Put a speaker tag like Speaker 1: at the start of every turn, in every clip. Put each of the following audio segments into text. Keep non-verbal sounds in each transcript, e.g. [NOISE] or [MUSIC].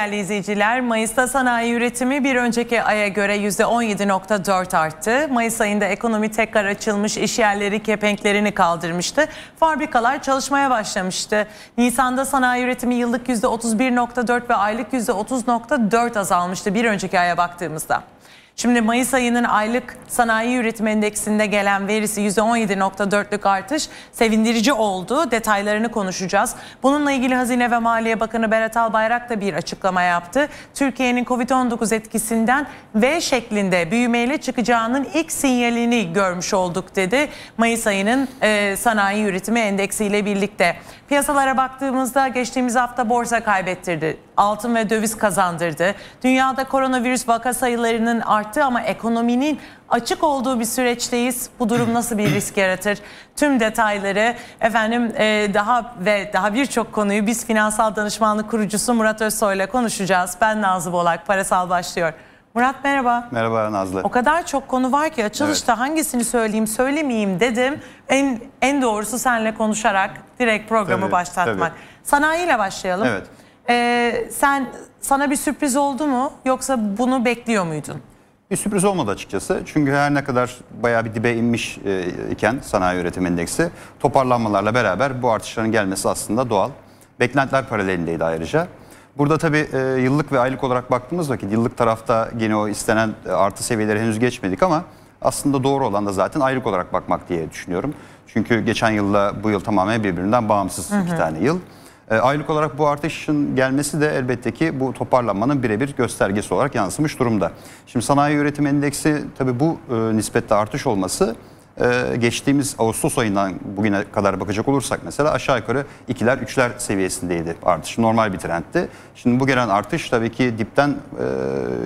Speaker 1: Değerli izleyiciler, Mayıs'ta sanayi üretimi bir önceki aya göre %17.4 arttı. Mayıs ayında ekonomi tekrar açılmış, işyerleri kepenklerini kaldırmıştı. Fabrikalar çalışmaya başlamıştı. Nisan'da sanayi üretimi yıllık %31.4 ve aylık %30.4 azalmıştı bir önceki aya baktığımızda. Şimdi Mayıs ayının aylık sanayi üretim endeksinde gelen verisi %17.4'lük artış sevindirici oldu. Detaylarını konuşacağız. Bununla ilgili Hazine ve Maliye Bakanı Berat Albayrak da bir açıklama yaptı. Türkiye'nin Covid-19 etkisinden V şeklinde büyümeyle çıkacağının ilk sinyalini görmüş olduk dedi. Mayıs ayının e, sanayi üretimi endeksiyle birlikte. Piyasalara baktığımızda geçtiğimiz hafta borsa kaybettirdi altın ve döviz kazandırdı. Dünyada koronavirüs vaka sayılarının arttığı ama ekonominin açık olduğu bir süreçteyiz. Bu durum nasıl bir risk yaratır? Tüm detayları efendim e, daha ve daha birçok konuyu biz finansal danışmanlık kurucusu Murat Özsoy ile konuşacağız. Ben Nazlı Bolak, Parasal başlıyor. Murat merhaba.
Speaker 2: Merhaba Nazlı.
Speaker 1: O kadar çok konu var ki açılışta evet. hangisini söyleyeyim söylemeyeyim dedim. En en doğrusu senle konuşarak direkt programı tabii, başlatmak. Tabii. Sanayiyle başlayalım. Evet. Ee, sen sana bir sürpriz oldu mu yoksa bunu bekliyor muydun?
Speaker 2: Bir sürpriz olmadı açıkçası. Çünkü her ne kadar bayağı bir dibe inmiş e, iken sanayi üretim endeksi toparlanmalarla beraber bu artışların gelmesi aslında doğal. Beklentiler paralelindeydi ayrıca. Burada tabii e, yıllık ve aylık olarak baktığımız vakit yıllık tarafta yine o istenen e, artı seviyeleri henüz geçmedik ama aslında doğru olan da zaten aylık olarak bakmak diye düşünüyorum. Çünkü geçen yılla bu yıl tamamen birbirinden bağımsız hı hı. iki tane yıl. E, aylık olarak bu artışın gelmesi de elbette ki bu toparlanmanın birebir göstergesi olarak yansımış durumda. Şimdi sanayi üretim endeksi tabii bu e, nispette artış olması ee, geçtiğimiz Ağustos ayından bugüne kadar bakacak olursak mesela aşağı yukarı ikiler üçler seviyesindeydi artış. Normal bir trendti. Şimdi bu gelen artış tabii ki dipten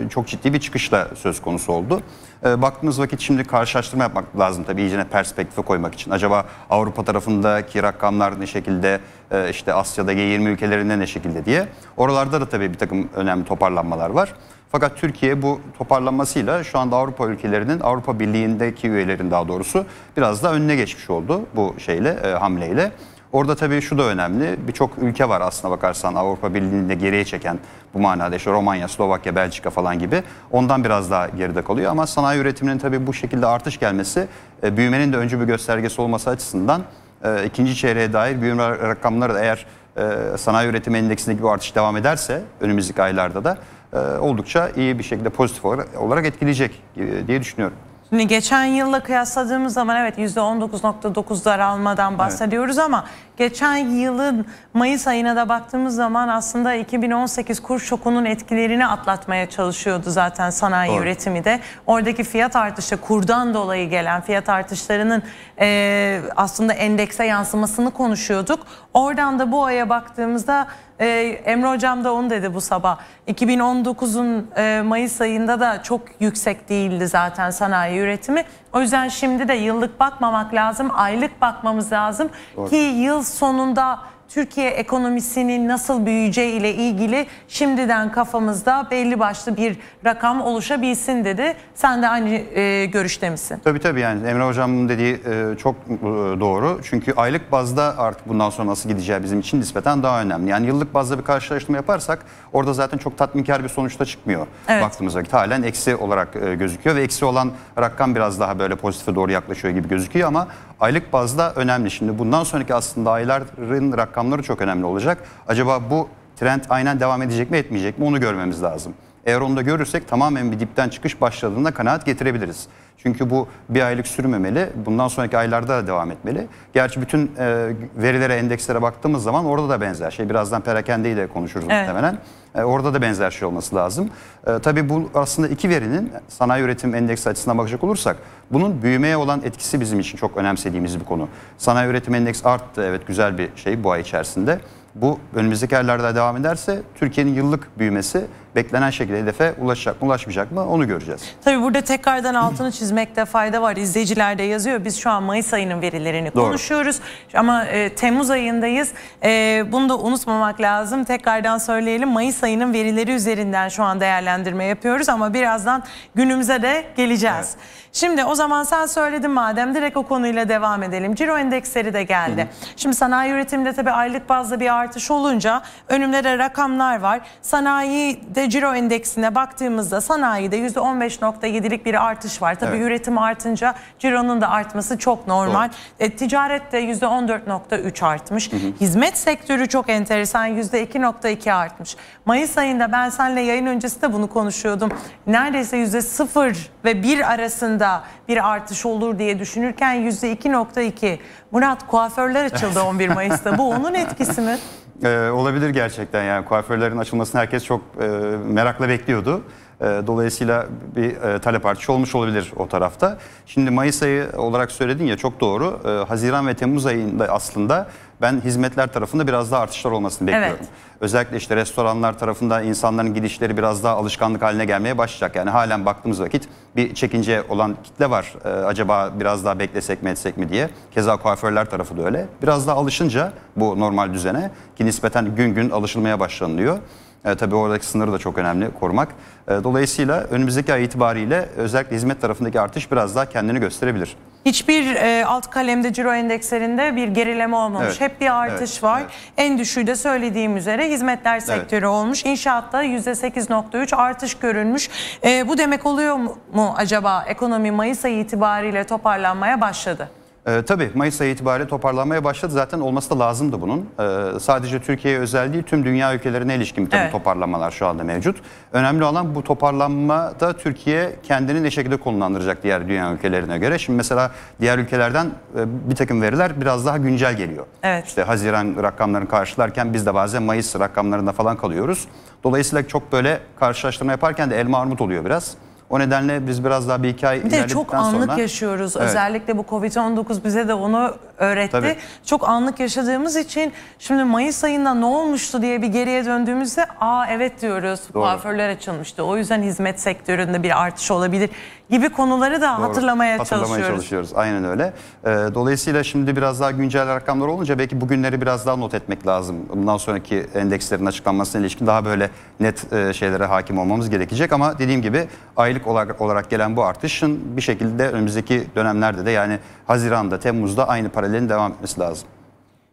Speaker 2: e, çok ciddi bir çıkışla söz konusu oldu. E, baktığımız vakit şimdi karşılaştırma yapmak lazım tabii iyicene perspektife koymak için. Acaba Avrupa tarafındaki rakamlar ne şekilde e, işte Asya'da G20 ülkelerinde ne şekilde diye. Oralarda da tabii bir takım önemli toparlanmalar var. Fakat Türkiye bu toparlanmasıyla şu anda Avrupa ülkelerinin Avrupa Birliği'ndeki üyelerin daha doğrusu biraz da önüne geçmiş oldu bu şeyle e, hamleyle. Orada tabii şu da önemli. Birçok ülke var aslına bakarsan Avrupa Birliği'nde geriye çeken bu manada işte Romanya, Slovakya, Belçika falan gibi. Ondan biraz daha geride kalıyor ama sanayi üretiminin tabii bu şekilde artış gelmesi e, büyümenin de önce bir göstergesi olması açısından e, ikinci çeyreğe dair büyüme rakamları da eğer e, sanayi üretim endeksindeki bu artış devam ederse önümüzdeki aylarda da e, oldukça iyi bir şekilde pozitif olarak etkileyecek e, diye düşünüyorum.
Speaker 1: Şimdi geçen yılla kıyasladığımız zaman evet %19.9 daralmadan bahsediyoruz evet. ama geçen yılın Mayıs ayına da baktığımız zaman aslında 2018 kur şokunun etkilerini atlatmaya çalışıyordu zaten sanayi Doğru. üretimi de. Oradaki fiyat artışı kurdan dolayı gelen fiyat artışlarının e, aslında endekse yansımasını konuşuyorduk. Oradan da bu aya baktığımızda e, Emre Hocam da onu dedi bu sabah. 2019'un e, Mayıs ayında da çok yüksek değildi zaten sanayi üretimi. O yüzden şimdi de yıllık bakmamak lazım, aylık bakmamız lazım Doğru. ki yıl sonunda Türkiye ekonomisinin nasıl büyüyeceği ile ilgili şimdiden kafamızda belli başlı bir rakam oluşabilsin dedi. Sen de aynı e, görüşte misin?
Speaker 2: Tabii tabii yani Emre Hocam'ın dediği e, çok e, doğru. Çünkü aylık bazda artık bundan sonra nasıl gideceği bizim için nispeten daha önemli. Yani yıllık bazda bir karşılaştırma yaparsak orada zaten çok tatminkar bir sonuçta çıkmıyor. Evet. Baktığımız vakit halen eksi olarak e, gözüküyor ve eksi olan rakam biraz daha böyle pozitife doğru yaklaşıyor gibi gözüküyor ama aylık bazda önemli. Şimdi bundan sonraki aslında ayların rakamları çok önemli olacak. Acaba bu trend aynen devam edecek mi etmeyecek mi onu görmemiz lazım. Eğer onu da görürsek tamamen bir dipten çıkış başladığında kanaat getirebiliriz. Çünkü bu bir aylık sürmemeli. Bundan sonraki aylarda da devam etmeli. Gerçi bütün e, verilere, endekslere baktığımız zaman orada da benzer şey. Birazdan perakendeyi de konuşuruz evet. muhtemelen. E, orada da benzer şey olması lazım. E, tabii bu aslında iki verinin sanayi üretim endeksi açısından bakacak olursak bunun büyümeye olan etkisi bizim için çok önemsediğimiz bir konu. Sanayi üretim endeks arttı evet güzel bir şey bu ay içerisinde. Bu önümüzdeki aylarda devam ederse Türkiye'nin yıllık büyümesi beklenen şekilde hedefe ulaşacak mı ulaşmayacak mı onu göreceğiz.
Speaker 1: Tabii burada tekrardan altını çizmekte fayda var. İzleyiciler de yazıyor. Biz şu an Mayıs ayının verilerini Doğru. konuşuyoruz ama e, Temmuz ayındayız. E, bunu da unutmamak lazım. Tekrardan söyleyelim. Mayıs ayının verileri üzerinden şu an değerlendirme yapıyoruz ama birazdan günümüze de geleceğiz. Evet. Şimdi o zaman sen söyledin madem direkt o konuyla devam edelim. Ciro endeksleri de geldi. Hı. Şimdi sanayi üretimde tabii aylık bazda bir artış olunca önümlere rakamlar var. Sanayi ciro endeksine baktığımızda sanayide %15.7'lik bir artış var. Tabii evet. üretim artınca cironun da artması çok normal. Doğru. E, ticarette %14.3 artmış. Hı hı. Hizmet sektörü çok enteresan %2.2 artmış. Mayıs ayında ben seninle yayın öncesi de bunu konuşuyordum. Neredeyse %0 ve 1 arasında bir artış olur diye düşünürken %2.2. Murat kuaförler açıldı 11 [LAUGHS] Mayıs'ta. Bu onun etkisi mi?
Speaker 2: Ee, olabilir gerçekten yani kuaförlerin açılmasını herkes çok e, merakla bekliyordu. Ee, dolayısıyla bir e, talep artışı olmuş olabilir o tarafta. Şimdi Mayıs ayı olarak söyledin ya çok doğru. Ee, Haziran ve Temmuz ayında aslında ben hizmetler tarafında biraz daha artışlar olmasını bekliyorum. Evet. Özellikle işte restoranlar tarafında insanların gidişleri biraz daha alışkanlık haline gelmeye başlayacak. Yani halen baktığımız vakit bir çekince olan kitle var. Ee, acaba biraz daha beklesek mi etsek mi diye. Keza kuaförler tarafı da öyle. Biraz daha alışınca bu normal düzene ki nispeten gün gün alışılmaya başlanılıyor. E, tabii oradaki sınırı da çok önemli korumak. E, dolayısıyla önümüzdeki ay itibariyle özellikle hizmet tarafındaki artış biraz daha kendini gösterebilir.
Speaker 1: Hiçbir e, alt kalemde ciro endekslerinde bir gerileme olmamış. Evet. Hep bir artış evet. var. Evet. En düşüğü de söylediğim üzere hizmetler sektörü evet. olmuş. İnşaatta %8.3 artış görülmüş. E, bu demek oluyor mu acaba ekonomi Mayıs ayı itibariyle toparlanmaya başladı?
Speaker 2: E, tabii Mayıs ayı itibariyle toparlanmaya başladı. Zaten olması da lazımdı bunun. E, sadece Türkiye'ye özel değil tüm dünya ülkelerine ilişkin bir takım evet. toparlanmalar şu anda mevcut. Önemli olan bu toparlanmada Türkiye kendini ne şekilde konumlandıracak diğer dünya ülkelerine göre. Şimdi mesela diğer ülkelerden e, bir takım veriler biraz daha güncel geliyor. Evet. İşte Haziran rakamlarını karşılarken biz de bazen Mayıs rakamlarında falan kalıyoruz. Dolayısıyla çok böyle karşılaştırma yaparken de elma armut oluyor biraz. O nedenle biz biraz daha bir iki ay bir de çok anlık sonra, yaşıyoruz. Evet. Özellikle
Speaker 1: bu Covid-19 bize de onu öğretti. Tabii. Çok anlık yaşadığımız için şimdi Mayıs ayında ne olmuştu diye bir geriye döndüğümüzde aa evet diyoruz Doğru. kuaförler açılmıştı. O yüzden hizmet sektöründe bir artış olabilir gibi konuları da Doğru. hatırlamaya, hatırlamaya çalışıyoruz.
Speaker 2: çalışıyoruz. Aynen öyle. Ee, dolayısıyla şimdi biraz daha güncel rakamlar olunca belki bugünleri biraz daha not etmek lazım. Bundan sonraki endekslerin açıklanmasına ilişkin daha böyle net e, şeylere hakim olmamız gerekecek ama dediğim gibi aylık olarak, olarak gelen bu artışın bir şekilde önümüzdeki dönemlerde de yani Haziran'da, Temmuz'da aynı para paralelin devam etmesi lazım.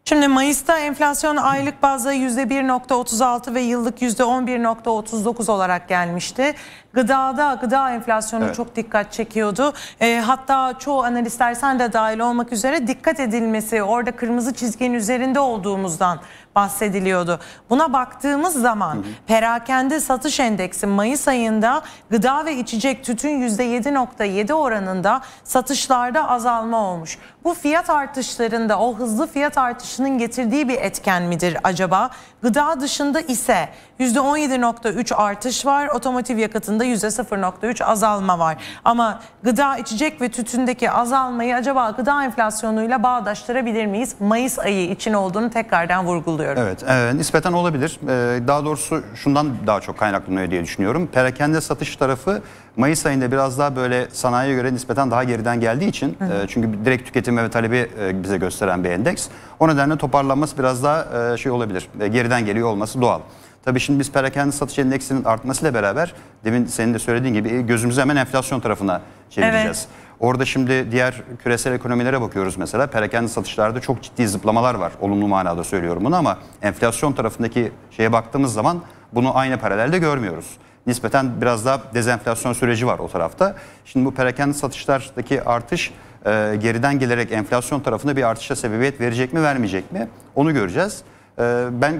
Speaker 1: Şimdi Mayıs'ta enflasyon aylık bazda %1.36 ve yıllık %11.39 olarak gelmişti. Gıdada gıda enflasyonu evet. çok dikkat çekiyordu. E, hatta çoğu analistler sen de dahil olmak üzere dikkat edilmesi orada kırmızı çizginin üzerinde olduğumuzdan bahsediliyordu. Buna baktığımız zaman hı hı. perakende satış endeksi Mayıs ayında gıda ve içecek tütün %7.7 oranında satışlarda azalma olmuş. Bu fiyat artışlarında o hızlı fiyat artışının getirdiği bir etken midir acaba? Gıda dışında ise %17.3 artış var. Otomotiv yakıtında %0.3 azalma var. Ama gıda, içecek ve tütündeki azalmayı acaba gıda enflasyonuyla bağdaştırabilir miyiz? Mayıs ayı için olduğunu tekrardan vurguluyorum. Evet,
Speaker 2: e, nispeten olabilir. E, daha doğrusu şundan daha çok kaynaklanıyor diye düşünüyorum. Perakende satış tarafı Mayıs ayında biraz daha böyle sanayiye göre nispeten daha geriden geldiği için hı hı. E, çünkü direkt tüketim ve talebi e, bize gösteren bir endeks. O nedenle toparlanması biraz daha e, şey olabilir. E, geriden perakendeden geliyor olması doğal. Tabii şimdi biz perakende satış endeksinin artmasıyla beraber demin senin de söylediğin gibi e, gözümüzü hemen enflasyon tarafına çevireceğiz. Evet. Orada şimdi diğer küresel ekonomilere bakıyoruz mesela. Perakende satışlarda çok ciddi zıplamalar var. Olumlu manada söylüyorum bunu ama enflasyon tarafındaki şeye baktığımız zaman bunu aynı paralelde görmüyoruz. Nispeten biraz daha dezenflasyon süreci var o tarafta. Şimdi bu perakende satışlardaki artış e, geriden gelerek enflasyon tarafında bir artışa sebebiyet verecek mi vermeyecek mi onu göreceğiz. Ee, ben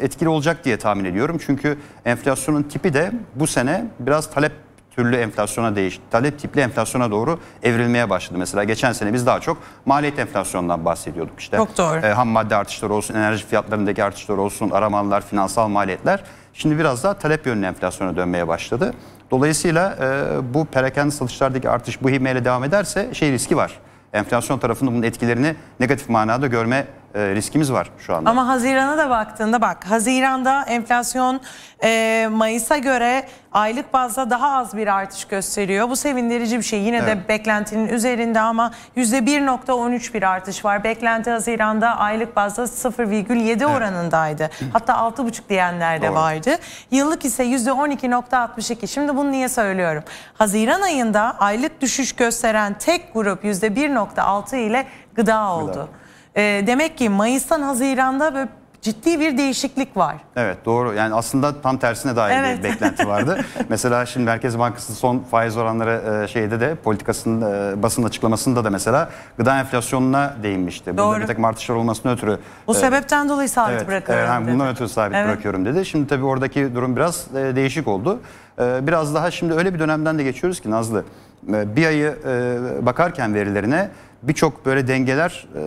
Speaker 2: etkili olacak diye tahmin ediyorum. Çünkü enflasyonun tipi de bu sene biraz talep türlü enflasyona değiş, talep tipli enflasyona doğru evrilmeye başladı. Mesela geçen sene biz daha çok maliyet enflasyondan bahsediyorduk işte. Çok doğru. E, ham madde artışları olsun, enerji fiyatlarındaki artışlar olsun, aramalar, finansal maliyetler. Şimdi biraz daha talep yönlü enflasyona dönmeye başladı. Dolayısıyla e, bu perakende satışlardaki artış bu himeyle devam ederse şey riski var. Enflasyon tarafında bunun etkilerini negatif manada görme e, riskimiz var şu anda. Ama
Speaker 1: Haziran'a da baktığında bak Haziran'da enflasyon e, Mayıs'a göre aylık bazda daha az bir artış gösteriyor. Bu sevindirici bir şey. Yine evet. de beklentinin üzerinde ama %1.13 bir artış var. Beklenti Haziran'da aylık bazda 0,7 evet. oranındaydı. Hatta 6,5 diyenler de Doğru. vardı. Yıllık ise %12.62. Şimdi bunu niye söylüyorum? Haziran ayında aylık düşüş gösteren tek grup %1.6 ile gıda oldu. Gıda. E, demek ki Mayıs'tan Haziran'da böyle ciddi bir değişiklik var.
Speaker 2: Evet doğru. Yani aslında tam tersine dair evet. bir [LAUGHS] beklenti vardı. mesela şimdi Merkez Bankası son faiz oranları e, şeyde de politikasının e, basın açıklamasında da mesela gıda enflasyonuna değinmişti. Doğru. Burada bir tek artışlar olmasına ötürü. Bu e,
Speaker 1: sebepten dolayı sabit evet, bırakıyorum. Evet,
Speaker 2: yani bundan ötürü sabit evet. bırakıyorum dedi. Şimdi tabii oradaki durum biraz e, değişik oldu. Biraz daha şimdi öyle bir dönemden de geçiyoruz ki Nazlı. Bir ayı bakarken verilerine birçok böyle dengeler e,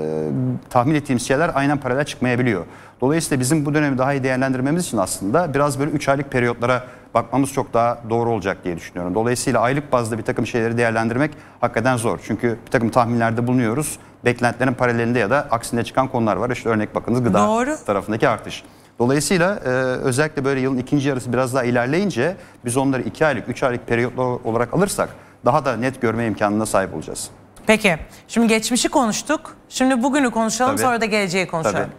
Speaker 2: tahmin ettiğimiz şeyler aynen paralel çıkmayabiliyor. Dolayısıyla bizim bu dönemi daha iyi değerlendirmemiz için aslında biraz böyle 3 aylık periyotlara bakmamız çok daha doğru olacak diye düşünüyorum. Dolayısıyla aylık bazda bir takım şeyleri değerlendirmek hakikaten zor. Çünkü bir takım tahminlerde bulunuyoruz. Beklentilerin paralelinde ya da aksine çıkan konular var. İşte örnek bakınız gıda doğru. tarafındaki artış. Dolayısıyla e, özellikle böyle yılın ikinci yarısı biraz daha ilerleyince biz onları 2 aylık, 3 aylık periyotlar olarak alırsak daha da net görme imkanına sahip olacağız.
Speaker 1: Peki. Şimdi geçmişi konuştuk. Şimdi bugünü konuşalım Tabii. sonra da geleceği konuşalım. Tabii.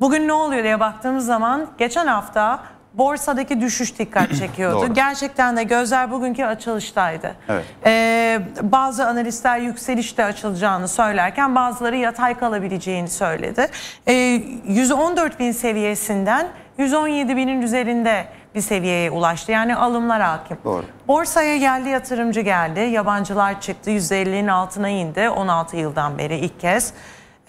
Speaker 1: Bugün ne oluyor diye baktığımız zaman geçen hafta borsadaki düşüş dikkat [CLEARS THROAT] çekiyordu. Gerçekten de gözler bugünkü açılıştaydı. Evet. Ee, bazı analistler yükselişte açılacağını söylerken bazıları yatay kalabileceğini söyledi. Ee, 114 bin seviyesinden 117 binin üzerinde bir seviyeye ulaştı. Yani alımlar hakim. Doğru. Borsaya geldi yatırımcı geldi. Yabancılar çıktı. %50'nin altına indi. 16 yıldan beri ilk kez.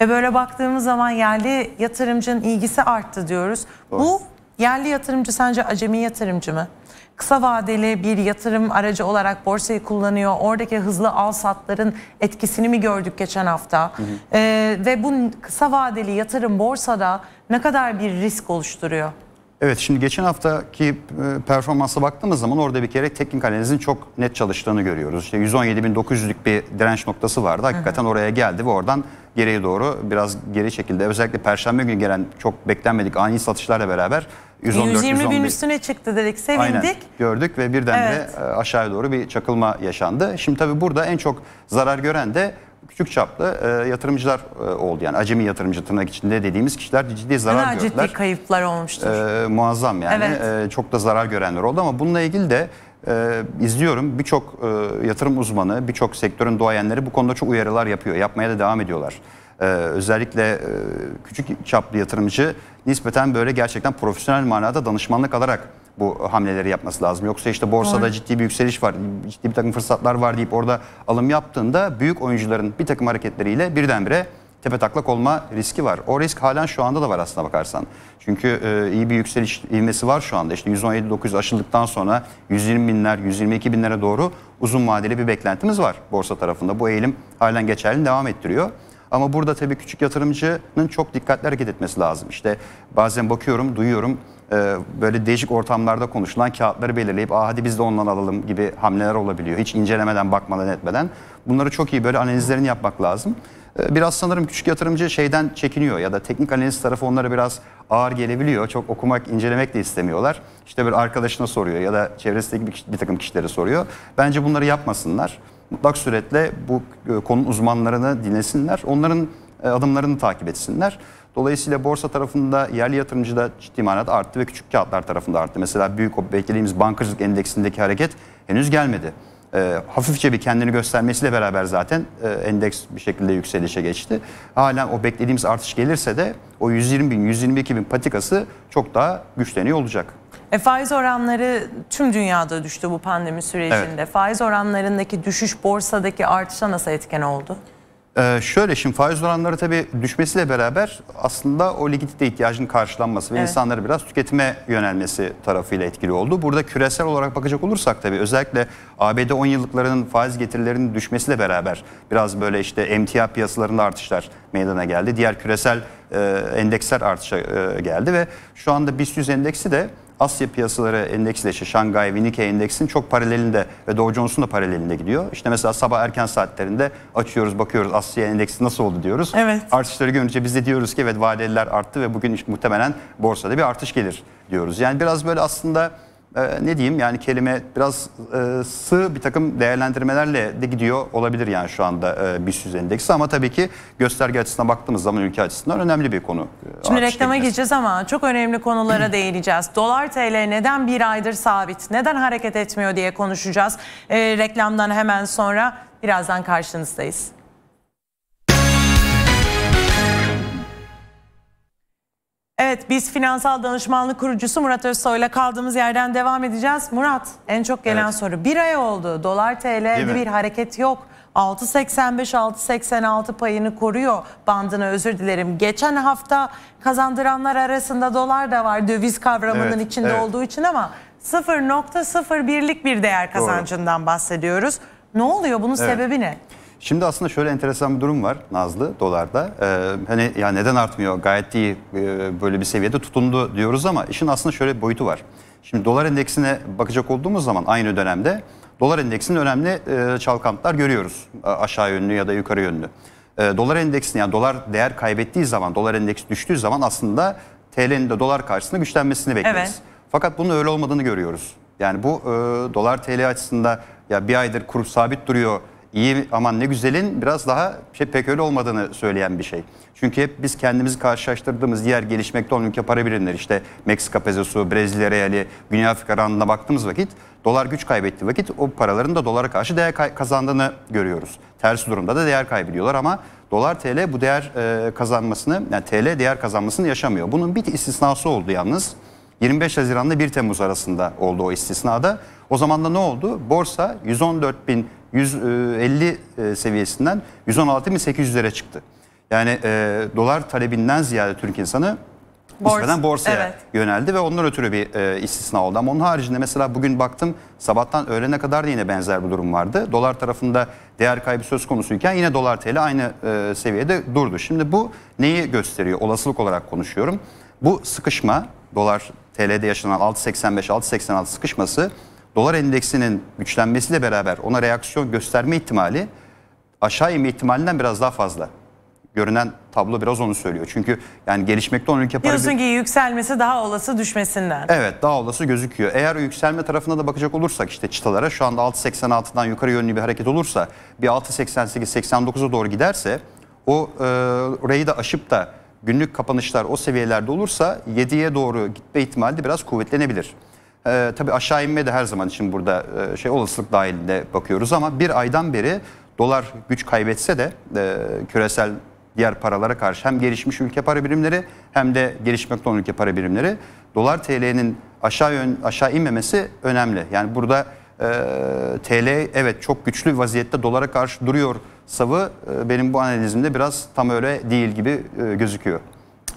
Speaker 1: E böyle baktığımız zaman yerli yatırımcının ilgisi arttı diyoruz. Doğru. Bu yerli yatırımcı sence acemi yatırımcı mı? Kısa vadeli bir yatırım aracı olarak borsayı kullanıyor. Oradaki hızlı al satların etkisini mi gördük geçen hafta? Hı hı. E, ve bu kısa vadeli yatırım borsada ne kadar bir risk oluşturuyor?
Speaker 2: Evet şimdi geçen haftaki e, performansa baktığımız zaman orada bir kere teknik analizin çok net çalıştığını görüyoruz. İşte 117.900'lük bir direnç noktası vardı. Hakikaten oraya geldi ve oradan geriye doğru biraz geri şekilde özellikle perşembe günü gelen çok beklenmedik ani satışlarla beraber 114 bin
Speaker 1: üstüne çıktı dedik sevindik. Aynen,
Speaker 2: gördük ve birdenbire evet. E, aşağıya doğru bir çakılma yaşandı. Şimdi tabii burada en çok zarar gören de küçük çaplı e, yatırımcılar e, oldu. Yani acemi yatırımcı tırnak içinde dediğimiz kişiler ciddi zarar Fena gördüler. ciddi kayıplar olmuştur. E, muazzam yani. Evet. E, çok da zarar görenler oldu ama bununla ilgili de e, izliyorum birçok e, yatırım uzmanı, birçok sektörün doğayenleri bu konuda çok uyarılar yapıyor. Yapmaya da devam ediyorlar. E, özellikle e, küçük çaplı yatırımcı nispeten böyle gerçekten profesyonel manada danışmanlık alarak bu hamleleri yapması lazım. Yoksa işte borsada Doğru. ciddi bir yükseliş var, ciddi bir takım fırsatlar var deyip orada alım yaptığında büyük oyuncuların bir takım hareketleriyle birdenbire tepe taklak olma riski var. O risk halen şu anda da var aslına bakarsan. Çünkü e, iyi bir yükseliş ivmesi var şu anda. İşte 117-900 aşıldıktan sonra 120 binler, 122 binlere doğru uzun vadeli bir beklentimiz var borsa tarafında. Bu eğilim halen geçerli devam ettiriyor. Ama burada tabii küçük yatırımcının çok dikkatli hareket etmesi lazım. İşte bazen bakıyorum, duyuyorum e, böyle değişik ortamlarda konuşulan kağıtları belirleyip ah hadi biz de ondan alalım gibi hamleler olabiliyor. Hiç incelemeden, bakmadan, etmeden. Bunları çok iyi böyle analizlerini yapmak lazım. E, biraz sanırım küçük yatırımcı şeyden çekiniyor ya da teknik analiz tarafı onlara biraz ağır gelebiliyor. Çok okumak, incelemek de istemiyorlar. İşte bir arkadaşına soruyor ya da çevresindeki bir, takım kişilere soruyor. Bence bunları yapmasınlar. Mutlak suretle bu e, konu uzmanlarını dinlesinler. Onların adımlarını takip etsinler. Dolayısıyla borsa tarafında yerli yatırımcıda ciddi manada arttı ve küçük kağıtlar tarafında arttı. Mesela büyük beklediğimiz bankacılık endeksindeki hareket henüz gelmedi. E, hafifçe bir kendini göstermesiyle beraber zaten e, endeks bir şekilde yükselişe geçti. Halen o beklediğimiz artış gelirse de o 120 bin, 122 bin patikası çok daha güçleniyor olacak.
Speaker 1: E, faiz oranları tüm dünyada düştü bu pandemi sürecinde. Evet. Faiz oranlarındaki düşüş borsadaki artışa nasıl etken oldu?
Speaker 2: Ee, şöyle şimdi faiz oranları tabii düşmesiyle beraber aslında o likidite ihtiyacının karşılanması ve evet. insanları biraz tüketime yönelmesi tarafıyla etkili oldu. Burada küresel olarak bakacak olursak tabii özellikle ABD 10 yıllıklarının faiz getirilerinin düşmesiyle beraber biraz böyle işte emtia piyasalarında artışlar meydana geldi. Diğer küresel e, endeksler artışa e, geldi ve şu anda BIST 100 endeksi de Asya piyasaları endeksi de işte Şangay Nikkei endeksin çok paralelinde ve Dow Jones'un da paralelinde gidiyor. İşte mesela sabah erken saatlerinde açıyoruz bakıyoruz Asya endeksi nasıl oldu diyoruz. Evet. Artışları görünce biz de diyoruz ki evet vadeliler arttı ve bugün muhtemelen borsada bir artış gelir diyoruz. Yani biraz böyle aslında e, ne diyeyim yani kelime biraz e, sığ bir takım değerlendirmelerle de gidiyor olabilir yani şu anda e, BIST endeksi ama tabii ki gösterge açısından baktığımız zaman ülke açısından önemli bir konu. E,
Speaker 1: Şimdi reklama gideceğiz ama çok önemli konulara [CLEARS THROAT] değineceğiz. Dolar TL neden bir aydır sabit neden hareket etmiyor diye konuşacağız. E, reklamdan hemen sonra birazdan karşınızdayız. Evet biz finansal danışmanlık kurucusu Murat Özsoy'la kaldığımız yerden devam edeceğiz. Murat en çok gelen evet. soru bir ay oldu dolar TL'de bir hareket yok. 6.85-6.86 payını koruyor bandına özür dilerim. Geçen hafta kazandıranlar arasında dolar da var döviz kavramının evet, içinde evet. olduğu için ama 0.01'lik bir değer kazancından Doğru. bahsediyoruz. Ne oluyor bunun evet. sebebi ne?
Speaker 2: Şimdi aslında şöyle enteresan bir durum var Nazlı dolarda. Ee, hani ya neden artmıyor gayet iyi e, böyle bir seviyede tutundu diyoruz ama işin aslında şöyle bir boyutu var. Şimdi dolar endeksine bakacak olduğumuz zaman aynı dönemde dolar endeksinin önemli e, çalkantılar görüyoruz. E, aşağı yönlü ya da yukarı yönlü. E, dolar endeksini yani dolar değer kaybettiği zaman, dolar endeksi düştüğü zaman aslında TL'nin de dolar karşısında güçlenmesini bekleriz. Evet. Fakat bunun öyle olmadığını görüyoruz. Yani bu e, dolar TL açısında ya bir aydır kuru sabit duruyor iyi aman ne güzelin biraz daha şey, pek öyle olmadığını söyleyen bir şey. Çünkü hep biz kendimizi karşılaştırdığımız diğer gelişmekte olan ülke para birimleri işte Meksika pezosu, Brezilya reali, Güney Afrika randına baktığımız vakit dolar güç kaybetti vakit o paraların da dolara karşı değer kazandığını görüyoruz. Ters durumda da değer kaybediyorlar ama dolar TL bu değer e, kazanmasını yani TL değer kazanmasını yaşamıyor. Bunun bir istisnası oldu yalnız. 25 Haziran'da 1 Temmuz arasında oldu o istisnada. O zaman da ne oldu? Borsa 114 bin 150 e, e, seviyesinden 116.800'lere çıktı. Yani e, dolar talebinden ziyade Türk insanı
Speaker 1: Bors borsaya evet.
Speaker 2: yöneldi ve ondan ötürü bir e, istisna oldu. Ama onun haricinde mesela bugün baktım sabahtan öğlene kadar da yine benzer bir durum vardı. Dolar tarafında değer kaybı söz konusuyken yine dolar TL aynı e, seviyede durdu. Şimdi bu neyi gösteriyor? Olasılık olarak konuşuyorum. Bu sıkışma dolar TL'de yaşanan 6.85-6.86 sıkışması dolar endeksinin güçlenmesiyle beraber ona reaksiyon gösterme ihtimali aşağı inme ihtimalinden biraz daha fazla. Görünen tablo biraz onu söylüyor. Çünkü yani gelişmekte olan ülke parası... Diyorsun
Speaker 1: ki yükselmesi daha olası düşmesinden.
Speaker 2: Evet daha olası gözüküyor. Eğer yükselme tarafına da bakacak olursak işte çıtalara şu anda 6.86'dan yukarı yönlü bir hareket olursa bir 6.88-89'a doğru giderse o e, orayı da aşıp da günlük kapanışlar o seviyelerde olursa 7'ye doğru gitme ihtimali de biraz kuvvetlenebilir. E, tabii aşağı inme de her zaman için burada e, şey olasılık dahilinde bakıyoruz ama bir aydan beri dolar güç kaybetse de e, küresel diğer paralara karşı hem gelişmiş ülke para birimleri hem de gelişmekte olan ülke para birimleri dolar TL'nin aşağı yön, aşağı inmemesi önemli. Yani burada e, TL evet çok güçlü vaziyette dolara karşı duruyor savı e, benim bu analizimde biraz tam öyle değil gibi e, gözüküyor.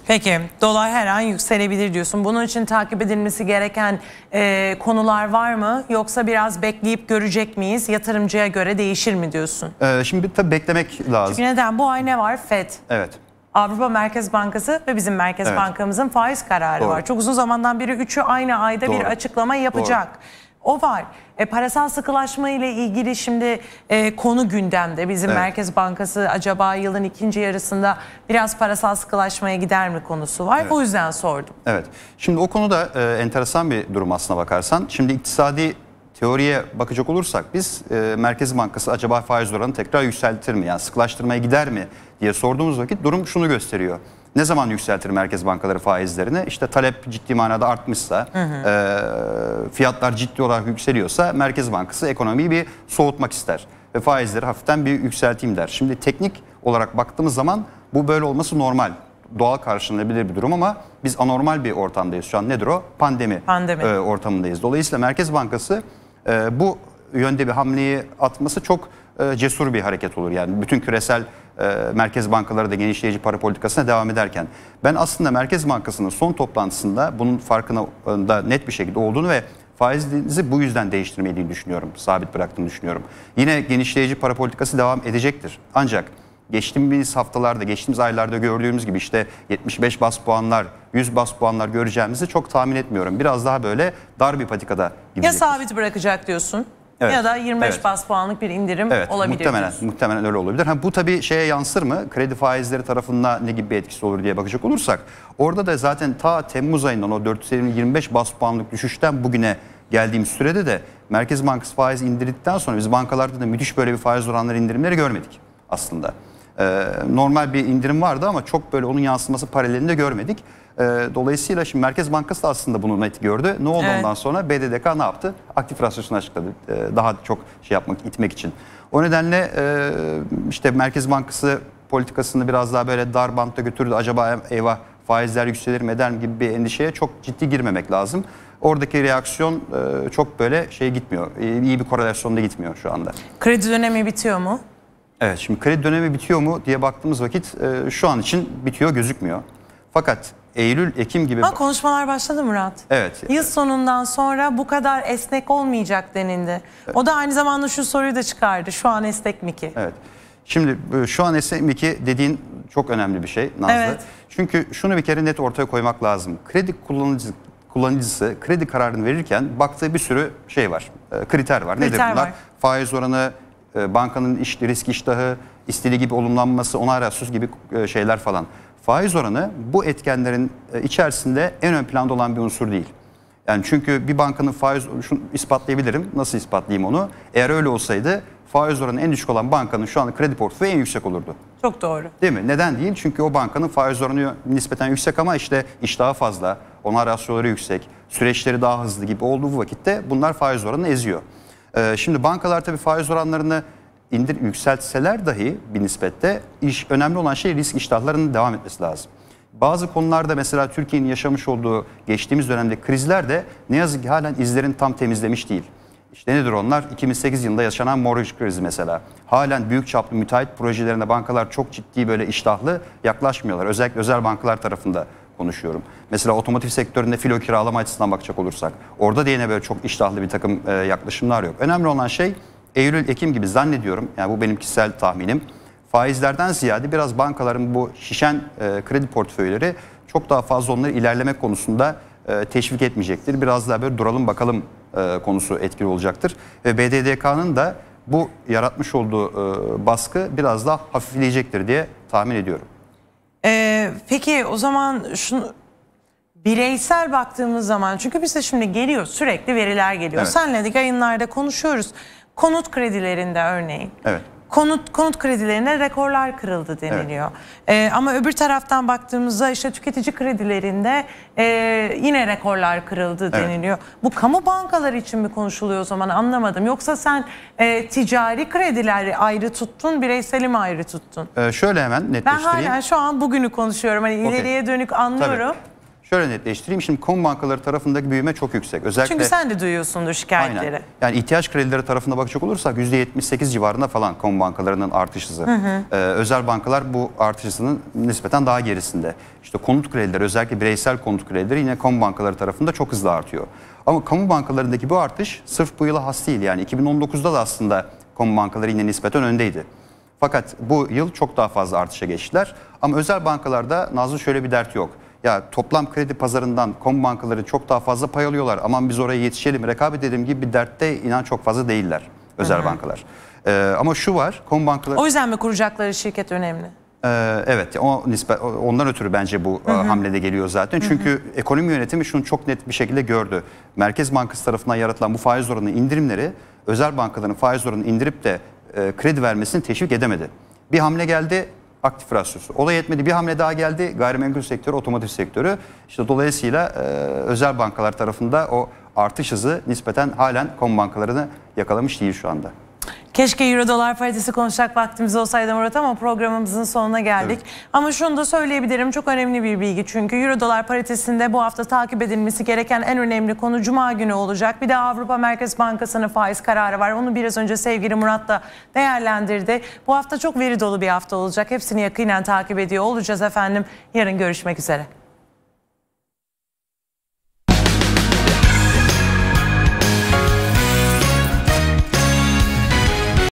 Speaker 1: Peki dolar her an yükselebilir diyorsun. Bunun için takip edilmesi gereken e, konular var mı? Yoksa biraz bekleyip görecek miyiz? Yatırımcıya göre değişir mi diyorsun?
Speaker 2: Ee, şimdi tabii beklemek lazım. Çünkü
Speaker 1: neden? Bu ay ne var? FED. Evet. Avrupa Merkez Bankası ve bizim Merkez evet. Bankamızın faiz kararı Doğru. var. Çok uzun zamandan beri üçü aynı ayda Doğru. bir açıklama yapacak. Doğru. O var. E, parasal sıkılaşma ile ilgili şimdi e, konu gündemde. Bizim evet. Merkez Bankası acaba yılın ikinci yarısında biraz parasal sıkılaşmaya gider mi konusu var. Evet. O yüzden sordum.
Speaker 2: Evet. Şimdi o konuda e, enteresan bir durum aslına bakarsan. Şimdi iktisadi teoriye bakacak olursak biz e, Merkez Bankası acaba faiz oranı tekrar yükseltir mi? Yani sıklaştırmaya gider mi diye sorduğumuz vakit durum şunu gösteriyor. Ne zaman yükseltir merkez bankaları faizlerini? İşte talep ciddi manada artmışsa, hı hı. E, fiyatlar ciddi olarak yükseliyorsa merkez bankası ekonomiyi bir soğutmak ister. Ve faizleri hafiften bir yükselteyim der. Şimdi teknik olarak baktığımız zaman bu böyle olması normal doğal karşılanabilir bir durum ama biz anormal bir ortamdayız şu an. Nedir o? Pandemi, Pandemi. E, ortamındayız. Dolayısıyla Merkez Bankası e, bu yönde bir hamleyi atması çok e, cesur bir hareket olur. Yani bütün küresel e, merkez bankaları da genişleyici para politikasına devam ederken. Ben aslında Merkez Bankası'nın son toplantısında bunun farkında e, da net bir şekilde olduğunu ve faizinizi bu yüzden değiştirmediğini düşünüyorum. Sabit bıraktığını düşünüyorum. Yine genişleyici para politikası devam edecektir. Ancak geçtiğimiz haftalarda, geçtiğimiz aylarda gördüğümüz gibi işte 75 bas puanlar, 100 bas puanlar göreceğimizi çok tahmin etmiyorum. Biraz daha böyle dar bir patikada gidecek. Ya
Speaker 1: sabit bırakacak diyorsun? Evet. Ya da 25 evet. bas puanlık bir indirim evet, olabilir. Muhtemelen, diyorsun.
Speaker 2: muhtemelen öyle olabilir. Ha, bu tabii şeye yansır mı? Kredi faizleri tarafında ne gibi bir etkisi olur diye bakacak olursak. Orada da zaten ta Temmuz ayından o 425 bas puanlık düşüşten bugüne geldiğimiz sürede de Merkez Bankası faiz indirdikten sonra biz bankalarda da müthiş böyle bir faiz oranları indirimleri görmedik aslında. Ee, normal bir indirim vardı ama çok böyle onun yansıması paralelinde görmedik. Ee, dolayısıyla şimdi Merkez Bankası da aslında bunu net gördü. Ne oldu evet. ondan sonra? BDDK ne yaptı? Aktif rasyosunu açıkladı. E, daha çok şey yapmak, itmek için. O nedenle e, işte Merkez Bankası politikasını biraz daha böyle dar bantta götürdü. Acaba eyvah faizler yükselir mi eder mi gibi bir endişeye çok ciddi girmemek lazım. Oradaki reaksiyon e, çok böyle şey gitmiyor. İyi iyi bir korelasyonda gitmiyor şu anda.
Speaker 1: Kredi dönemi bitiyor mu?
Speaker 2: Evet şimdi kredi dönemi bitiyor mu diye baktığımız vakit şu an için bitiyor gözükmüyor. Fakat Eylül, Ekim gibi... Ha,
Speaker 1: konuşmalar başladı Murat. Evet. Yıl sonundan sonra bu kadar esnek olmayacak denildi. Evet. O da aynı zamanda şu soruyu da çıkardı. Şu an esnek mi
Speaker 2: ki? Evet. Şimdi e, şu an esnek mi ki dediğin çok önemli bir şey Nazlı. Evet. Çünkü şunu bir kere net ortaya koymak lazım. Kredi kullanıcı, kullanıcısı kredi kararını verirken baktığı bir sürü şey var. E, kriter var. Kriter Nedir bunlar? Var. Faiz oranı, e, bankanın iş, risk iştahı, istili gibi olumlanması, ona ara gibi şeyler falan faiz oranı bu etkenlerin e, içerisinde en ön planda olan bir unsur değil. Yani çünkü bir bankanın faiz şunu ispatlayabilirim. Nasıl ispatlayayım onu? Eğer öyle olsaydı faiz oranı en düşük olan bankanın şu anda kredi portföyü en yüksek olurdu. Çok doğru. Değil mi? Neden değil? Çünkü o bankanın faiz oranı nispeten yüksek ama işte iştahı fazla, ona rasyoları yüksek, süreçleri daha hızlı gibi olduğu vakitte bunlar faiz oranını eziyor. Ee, şimdi bankalar tabii faiz oranlarını indir yükseltseler dahi bir nispette iş önemli olan şey risk iştahlarının devam etmesi lazım. Bazı konularda mesela Türkiye'nin yaşamış olduğu geçtiğimiz dönemde krizler de ne yazık ki halen izlerin tam temizlemiş değil. İşte nedir onlar? 2008 yılında yaşanan mortgage krizi mesela. Halen büyük çaplı müteahhit projelerine bankalar çok ciddi böyle iştahlı yaklaşmıyorlar. Özellikle özel bankalar tarafında konuşuyorum. Mesela otomotiv sektöründe filo kiralama açısından bakacak olursak. Orada da yine böyle çok iştahlı bir takım e, yaklaşımlar yok. Önemli olan şey Eylül, Ekim gibi zannediyorum, yani bu benim kişisel tahminim, faizlerden ziyade biraz bankaların bu şişen e, kredi portföyleri çok daha fazla onları ilerlemek konusunda e, teşvik etmeyecektir. Biraz daha böyle duralım bakalım e, konusu etkili olacaktır. Ve BDDK'nın da bu yaratmış olduğu e, baskı biraz daha hafifleyecektir diye tahmin ediyorum.
Speaker 1: Ee, peki o zaman şunu bireysel baktığımız zaman çünkü bize şimdi geliyor sürekli veriler geliyor. Evet. Senle de yayınlarda konuşuyoruz. Konut kredilerinde örneğin. Evet. Konut konut kredilerine rekorlar kırıldı deniliyor. Evet. Ee, ama öbür taraftan baktığımızda işte tüketici kredilerinde e, yine rekorlar kırıldı evet. deniliyor. Bu kamu bankaları için mi konuşuluyor o zaman anlamadım. Yoksa sen e, ticari kredileri ayrı tuttun, bireyseli mi ayrı tuttun?
Speaker 2: Ee, şöyle hemen netleştireyim. Ben hala
Speaker 1: şu an bugünü konuşuyorum. Hani ileriye okay. dönük anlıyorum.
Speaker 2: Tabii. Şöyle netleştireyim. Şimdi kom bankaları tarafındaki büyüme çok yüksek. Özellikle, Çünkü sen
Speaker 1: de duyuyorsundur şikayetleri. Aynen.
Speaker 2: Yani ihtiyaç kredileri tarafına bakacak olursak %78 civarında falan kom bankalarının artış hızı. Hı hı. Ee, özel bankalar bu artış hızının nispeten daha gerisinde. İşte konut kredileri özellikle bireysel konut kredileri yine kom bankaları tarafında çok hızlı artıyor. Ama kamu bankalarındaki bu artış sırf bu yıla has değil. Yani 2019'da da aslında kom bankaları yine nispeten öndeydi. Fakat bu yıl çok daha fazla artışa geçtiler. Ama özel bankalarda Nazlı şöyle bir dert yok. Ya toplam kredi pazarından kom bankaları çok daha fazla pay alıyorlar. Aman biz oraya yetişelim rekabet edelim gibi bir dertte inan çok fazla değiller özel Hı -hı. bankalar. Ee, ama şu var kom bankaları... O
Speaker 1: yüzden mi kuracakları şirket önemli?
Speaker 2: Ee, evet o nispet, ondan ötürü bence bu hı e, hı. hamlede geliyor zaten. Hı hı. Çünkü ekonomi yönetimi şunu çok net bir şekilde gördü. Merkez Bankası tarafından yaratılan bu faiz oranı indirimleri özel bankaların faiz oranını indirip de e, kredi vermesini teşvik edemedi. Bir hamle geldi aktif rasyosu. Olay yetmedi bir hamle daha geldi gayrimenkul sektörü, otomotiv sektörü. İşte dolayısıyla e, özel bankalar tarafında o artış hızı nispeten halen kom bankalarını yakalamış değil şu anda.
Speaker 1: Keşke Euro dolar paritesi konuşacak vaktimiz olsaydı Murat ama programımızın sonuna geldik. Evet. Ama şunu da söyleyebilirim çok önemli bir bilgi çünkü Euro dolar paritesinde bu hafta takip edilmesi gereken en önemli konu Cuma günü olacak. Bir de Avrupa Merkez Bankası'nın faiz kararı var. Onu biraz önce sevgili Murat da değerlendirdi. Bu hafta çok veri dolu bir hafta olacak. Hepsini yakinen takip ediyor olacağız efendim. Yarın görüşmek üzere.